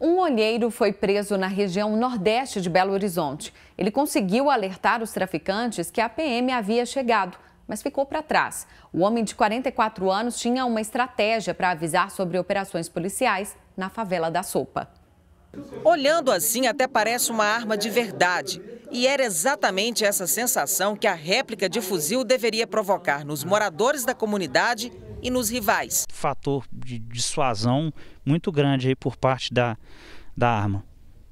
Um olheiro foi preso na região nordeste de Belo Horizonte. Ele conseguiu alertar os traficantes que a PM havia chegado, mas ficou para trás. O homem de 44 anos tinha uma estratégia para avisar sobre operações policiais na favela da Sopa. Olhando assim, até parece uma arma de verdade. E era exatamente essa sensação que a réplica de fuzil deveria provocar nos moradores da comunidade e nos rivais. Fator de dissuasão muito grande aí por parte da, da arma.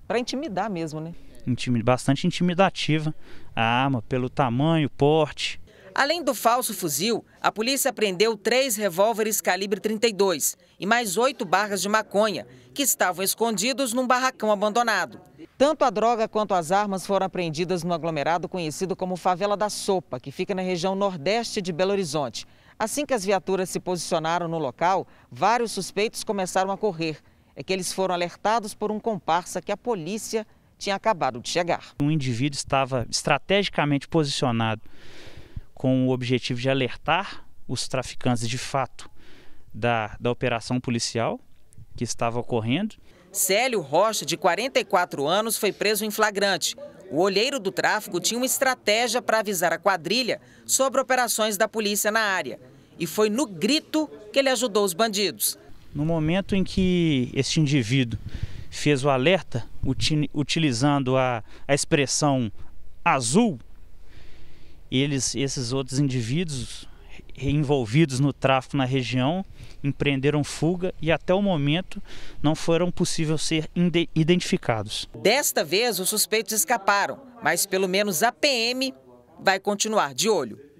Para intimidar mesmo, né? Intimid, bastante intimidativa a arma, pelo tamanho, porte. Além do falso fuzil, a polícia apreendeu três revólveres calibre 32 e mais oito barras de maconha, que estavam escondidos num barracão abandonado. Tanto a droga quanto as armas foram apreendidas no aglomerado conhecido como Favela da Sopa, que fica na região nordeste de Belo Horizonte. Assim que as viaturas se posicionaram no local, vários suspeitos começaram a correr. É que eles foram alertados por um comparsa que a polícia tinha acabado de chegar. Um indivíduo estava estrategicamente posicionado com o objetivo de alertar os traficantes de fato da, da operação policial que estava ocorrendo. Célio Rocha, de 44 anos, foi preso em flagrante. O olheiro do tráfico tinha uma estratégia para avisar a quadrilha sobre operações da polícia na área. E foi no grito que ele ajudou os bandidos. No momento em que este indivíduo fez o alerta, utilizando a, a expressão azul, eles, esses outros indivíduos envolvidos no tráfico na região empreenderam fuga e até o momento não foram possível ser identificados. Desta vez os suspeitos escaparam, mas pelo menos a PM vai continuar de olho.